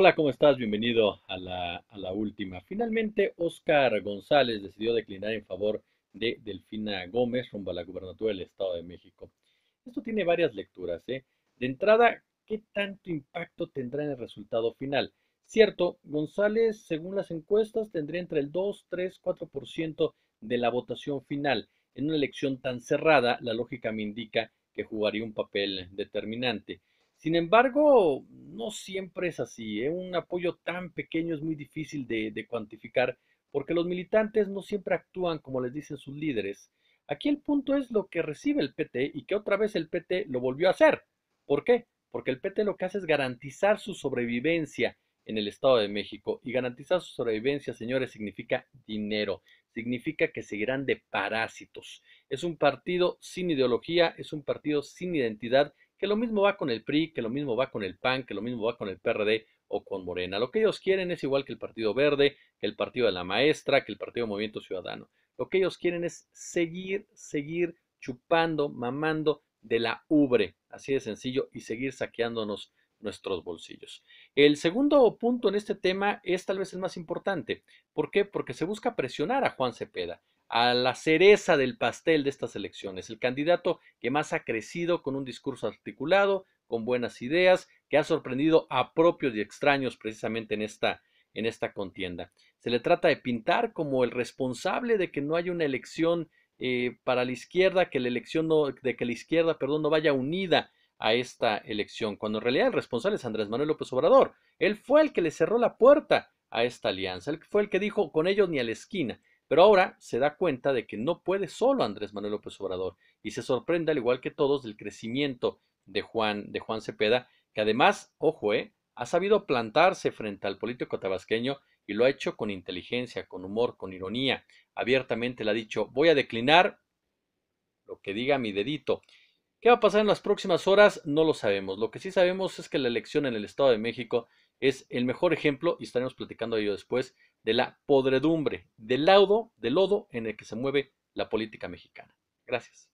Hola, ¿cómo estás? Bienvenido a la, última. Finalmente, Oscar González decidió declinar en favor de Delfina Gómez rumbo a la gubernatura del Estado de México. Esto tiene varias lecturas. ¿eh? De entrada, ¿qué tanto impacto tendrá en el resultado final? Cierto, González, según las encuestas, tendría entre el 2, 3, 4% de la votación final. En una elección tan cerrada, la lógica me indica que jugaría un papel determinante. Sin embargo, no siempre es así. ¿eh? Un apoyo tan pequeño es muy difícil de, de cuantificar porque los militantes no siempre actúan como les dicen sus líderes. Aquí el punto es lo que recibe el PT y que otra vez el PT lo volvió a hacer. ¿Por qué? Porque el PT lo que hace es garantizar su sobrevivencia en el Estado de México. Y garantizar su sobrevivencia, señores, significa dinero. Significa que seguirán de parásitos. Es un partido sin ideología, es un partido sin identidad que lo mismo va con el PRI, que lo mismo va con el PAN, que lo mismo va con el PRD o con Morena. Lo que ellos quieren es igual que el Partido Verde, que el Partido de la Maestra, que el Partido Movimiento Ciudadano. Lo que ellos quieren es seguir, seguir chupando, mamando de la ubre, así de sencillo, y seguir saqueándonos nuestros bolsillos. El segundo punto en este tema es tal vez el más importante. ¿Por qué? Porque se busca presionar a Juan Cepeda a la cereza del pastel de estas elecciones, el candidato que más ha crecido con un discurso articulado, con buenas ideas, que ha sorprendido a propios y extraños precisamente en esta, en esta contienda. Se le trata de pintar como el responsable de que no haya una elección eh, para la izquierda, que la elección de que la izquierda, perdón, no vaya unida a esta elección, cuando en realidad el responsable es Andrés Manuel López Obrador. Él fue el que le cerró la puerta a esta alianza, él fue el que dijo con ellos ni a la esquina. Pero ahora se da cuenta de que no puede solo Andrés Manuel López Obrador y se sorprende, al igual que todos, del crecimiento de Juan, de Juan Cepeda, que además, ojo, eh, ha sabido plantarse frente al político tabasqueño y lo ha hecho con inteligencia, con humor, con ironía. Abiertamente le ha dicho, voy a declinar lo que diga mi dedito. ¿Qué va a pasar en las próximas horas? No lo sabemos. Lo que sí sabemos es que la elección en el Estado de México es el mejor ejemplo, y estaremos platicando ello después, de la podredumbre, del laudo, del lodo en el que se mueve la política mexicana. Gracias.